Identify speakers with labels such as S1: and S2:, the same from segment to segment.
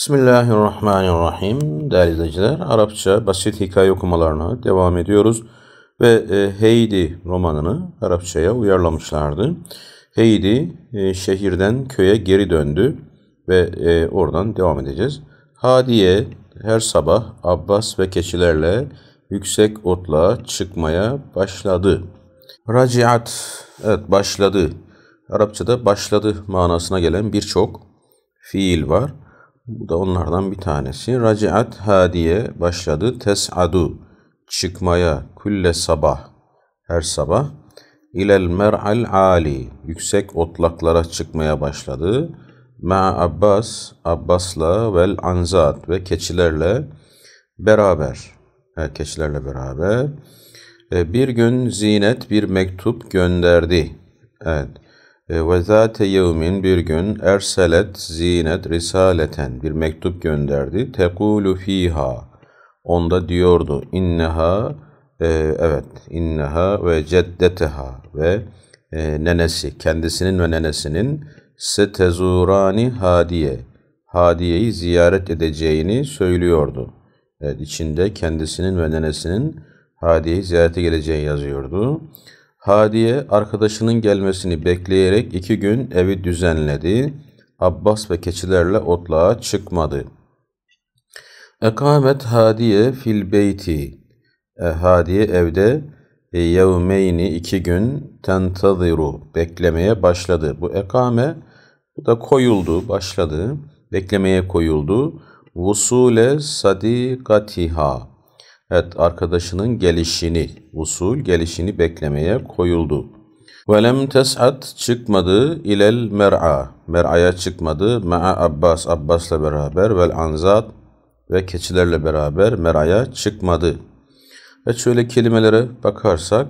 S1: Bismillahirrahmanirrahim. Değerli izleyiciler, Arapça basit hikaye okumalarına devam ediyoruz. Ve e, Heidi romanını Arapçaya uyarlamışlardı. Heidi e, şehirden köye geri döndü ve e, oradan devam edeceğiz. Hadiye her sabah Abbas ve keçilerle yüksek otla çıkmaya başladı. Raciat, evet başladı. Arapçada başladı manasına gelen birçok fiil var. Bu da onlardan bir tanesi. Raciat hadiye başladı. Tes'adu çıkmaya külle sabah her sabah ilel mer'al ali yüksek otlaklara çıkmaya başladı. Ma Abbas Abbas'la vel anzat ve keçilerle beraber keçilerle beraber e, bir gün Zinet bir mektup gönderdi. Evet. E, ve zâte yevmin bir gün erselet zinet risaleten bir mektup gönderdi. Tekulu fiha. Onda diyordu inneha e, evet inneha ve ceddeteha ve e, nenesi kendisinin ve nenesinin setezurani hadiye hadiyeyi ziyaret edeceğini söylüyordu. Evet, içinde kendisinin ve nenesinin hadiyeyi ziyarete geleceğini yazıyordu. Hadiye arkadaşının gelmesini bekleyerek iki gün evi düzenledi. Abbas ve keçilerle otluğa çıkmadı. Ekamet hadiye fil beyti. E, hadiye evde e, yevmeyni iki gün tentadiru beklemeye başladı. Bu ekame bu da koyuldu, başladı. Beklemeye koyuldu. Vusule sadikatiha Evet arkadaşının gelişini, usul gelişini beklemeye koyuldu. Velem tes'at çıkmadı ilel mer'a. Mer'aya çıkmadı. Ma'a Abbas, Abbas'la beraber vel anzat ve keçilerle beraber mer'aya çıkmadı. Evet şöyle kelimelere bakarsak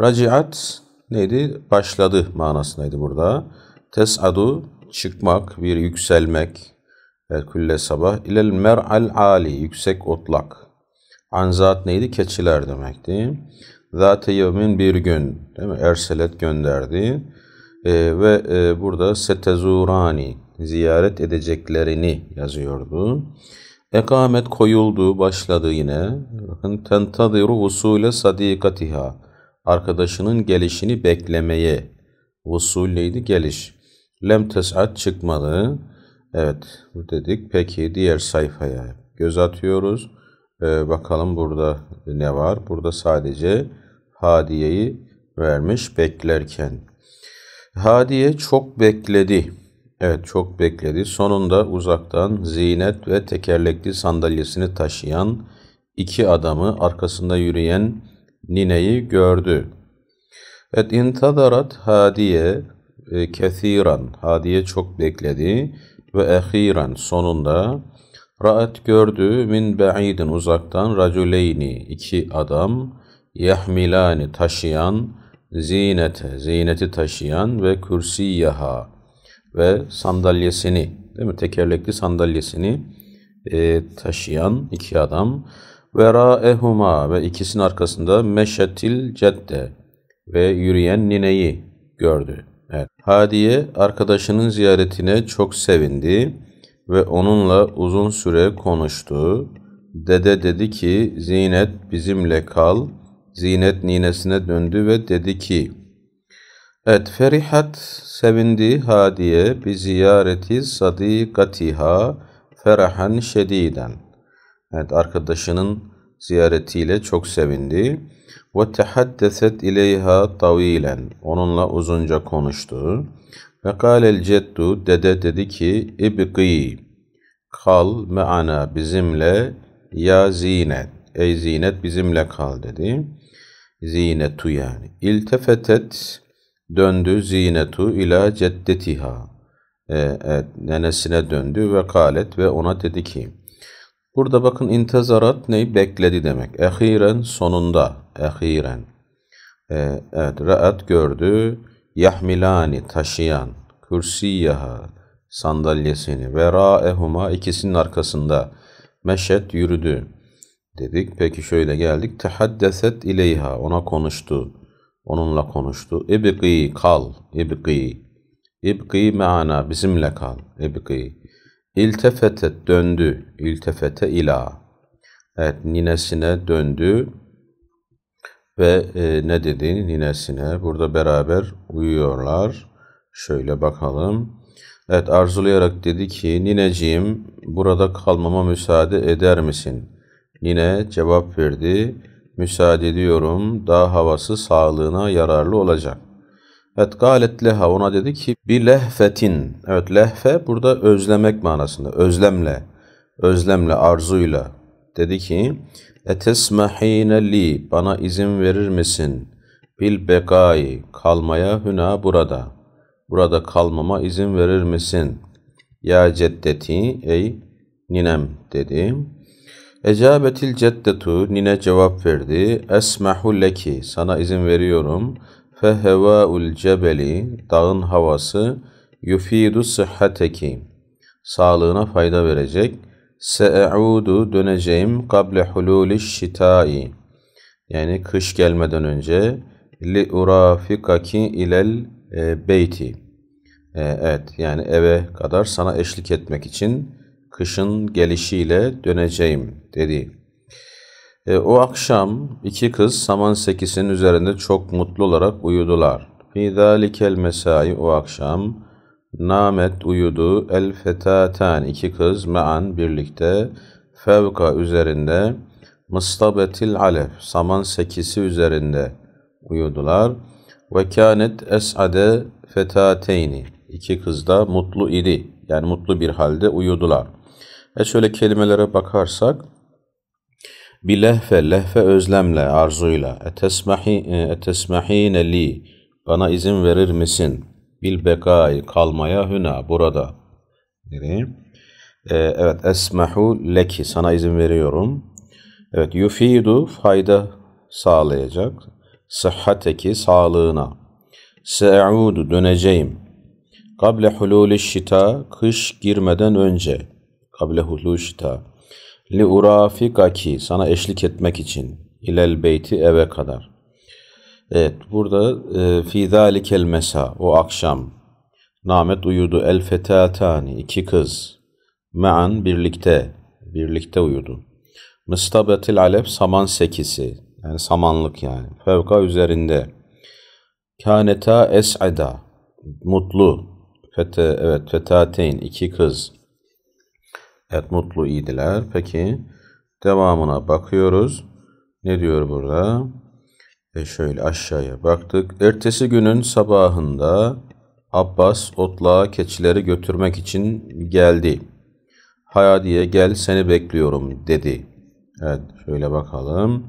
S1: raciat neydi? Başladı manasındaydı burada. Tes'adu çıkmak, bir yükselmek. Evet, külle sabah ilel mer'al ali yüksek otlak. An zat neydi? Keçiler demekti. Zat-ı yevmin bir gün, değil mi? Erselet gönderdi. E, ve e, burada setezurani, ziyaret edeceklerini yazıyordu. Ekamet koyuldu, başladı yine. Bakın tentadiru vusule sadikatiha. Arkadaşının gelişini beklemeye. Vusul neydi? Geliş. Lem tes'at çıkmadı. Evet bu dedik. Peki diğer sayfaya göz atıyoruz. Ee, bakalım burada ne var? Burada sadece Hadiye'yi vermiş beklerken. Hadiye çok bekledi. Evet çok bekledi. Sonunda uzaktan zinet ve tekerlekli sandalyesini taşıyan iki adamı arkasında yürüyen nineyi gördü. Et intadarat hadiye e, kethiran. Hadiye çok bekledi ve ehiren sonunda Ra'at gördü min ba'idin uzaktan raculeyni iki adam yahmilani taşıyan zinete zineti taşıyan ve kürsiyaha ve sandalyesini değil mi tekerlekli sandalyesini e, taşıyan iki adam ve ra'ehuma ve ikisinin arkasında meşetil cedde ve yürüyen nineyi gördü. Evet. Hadiye arkadaşının ziyaretine çok sevindi ve onunla uzun süre konuştu. Dede dedi ki Zinet bizimle kal. Zinet ninesine döndü ve dedi ki Et ferihat sevindi hadiye bi ziyareti sadikatiha ferahan şediden. Evet arkadaşının ziyaretiyle çok sevindi. Ve tehaddeset ileyha tavilen. Onunla uzunca konuştu. Fekalel ceddu dede dedi ki ibgî kal meana bizimle ya zinet. Ey zinet bizimle kal dedi. Zinetu yani. İltefetet döndü zinetu ila ceddetiha. E, evet, nenesine döndü ve kalet ve ona dedi ki Burada bakın intezarat neyi bekledi demek. Ehiren sonunda. Ehiren. E, evet. Raat gördü yahmilani taşıyan kürsiyaha sandalyesini ve ra'ehuma ikisinin arkasında meşet yürüdü. Dedik peki şöyle geldik. Tehaddeset ileyha ona konuştu. Onunla konuştu. İbqi kal. İbqi. İbqi meana bizimle kal. İbqi. İltefetet döndü. İltefete ila. Evet ninesine döndü ve e, ne dedi ninesine. Burada beraber uyuyorlar. Şöyle bakalım. Evet arzulayarak dedi ki nineciğim burada kalmama müsaade eder misin? Nine cevap verdi. Müsaade ediyorum. Daha havası sağlığına yararlı olacak. Evet galet leha ona dedi ki bir lehfetin. Evet lehfe burada özlemek manasında. Özlemle. Özlemle, arzuyla Dedi ki, Etesmehine li, bana izin verir misin? Bil bekai, kalmaya huna burada. Burada kalmama izin verir misin? Ya ceddeti, ey ninem dedi. Ecabetil ceddetu, nine cevap verdi. Esmehu leki, sana izin veriyorum. Fehevaul cebeli, dağın havası, yufidu sıhhateki, sağlığına fayda verecek.'' Se'eudu döneceğim kable hululi şitai. Yani kış gelmeden önce li urafikaki ilel e, beyti. E, evet yani eve kadar sana eşlik etmek için kışın gelişiyle döneceğim dedi. E, o akşam iki kız saman sekisinin üzerinde çok mutlu olarak uyudular. Fî zâlikel mesai o akşam Namet uyudu el fetaten iki kız mean birlikte fevka üzerinde mıstabetil alef saman sekisi üzerinde uyudular. Ve kânet es'ade fetateyni iki kız da mutlu idi yani mutlu bir halde uyudular. E şöyle kelimelere bakarsak bilehfe lehfe özlemle arzuyla etesmahi etesmahine li bana izin verir misin?'' Bil bekai kalmaya hüna burada. Nereye? Ee, evet esmehu leki sana izin veriyorum. Evet yufidu fayda sağlayacak. Sıhhateki sağlığına. Se'udu döneceğim. Kable hulûli şita kış girmeden önce. Kable hulûli şita. Li urafikaki sana eşlik etmek için. İlel beyti eve kadar. Evet burada e, fi zalikel mesa o akşam Namet uyudu el fetatani iki kız me'an birlikte birlikte uyudu. Mıstabetil alep saman sekisi yani samanlık yani fevka üzerinde. Kaneta es'ada mutlu fete evet fetateyn iki kız. Evet mutlu idiler. Peki devamına bakıyoruz. Ne diyor burada? E şöyle aşağıya baktık. Ertesi günün sabahında Abbas otluğa keçileri götürmek için geldi. Hayadiye gel seni bekliyorum dedi. Evet şöyle bakalım.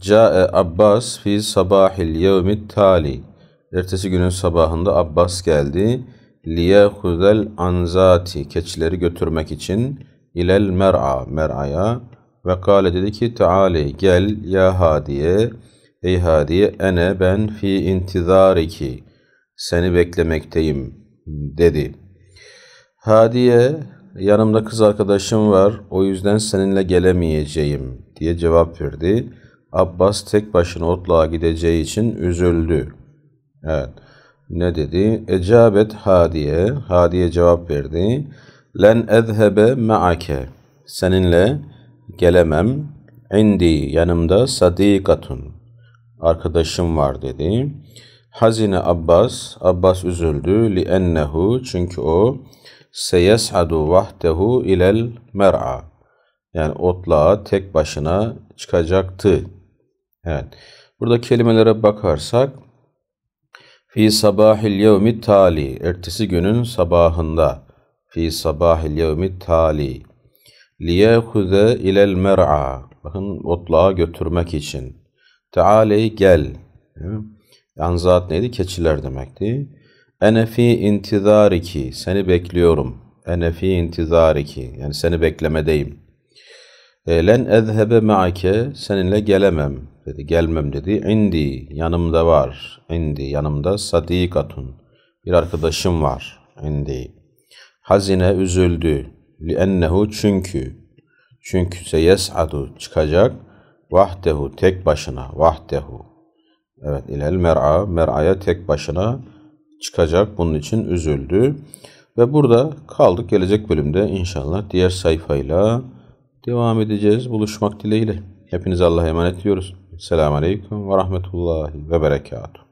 S1: Ca'e Abbas fi sabahil yevmi tali. Ertesi günün sabahında Abbas geldi. liye Liyehuzel anzati. Keçileri götürmek için. ilel mer'a. Mer'aya. Ve kale dedi ki Teali gel ya hadiye. Ey Hadi, ene ben fi intizariki, seni beklemekteyim dedi. Hadiye, yanımda kız arkadaşım var, o yüzden seninle gelemeyeceğim diye cevap verdi. Abbas tek başına otluğa gideceği için üzüldü. Evet. Ne dedi? Ecabet Hadiye. Hadiye cevap verdi. Len ezhebe meake Seninle gelemem. Indi yanımda sadikatun arkadaşım var dedi. Hazine Abbas, Abbas üzüldü. Li ennehu çünkü o seyes'adu vahdehu ilel mer'a. Yani otluğa tek başına çıkacaktı. Evet. Burada kelimelere bakarsak fi sabahil yevmi tali ertesi günün sabahında fi sabahil yevmi tali liyehuze ilel mer'a bakın otluğa götürmek için Teala'yı gel. Yani neydi? Keçiler demekti. Enefi intidariki. Seni bekliyorum. Enefi intidariki. Yani seni beklemedeyim. E, len ezhebe ma'ake. Seninle gelemem dedi. Gelmem dedi. İndi. Yanımda var. İndi. Yanımda sadikatun. Bir arkadaşım var. İndi. Hazine üzüldü. Li ennehu çünkü. Çünkü se yes'adu çıkacak Vahdehu tek başına. Vahdehu. Evet ilel mer'a. Mer'aya tek başına çıkacak. Bunun için üzüldü. Ve burada kaldık. Gelecek bölümde inşallah diğer sayfayla devam edeceğiz. Buluşmak dileğiyle. Hepinize Allah'a emanet diyoruz. Selamun Aleyküm ve Rahmetullahi ve Berekatuhu.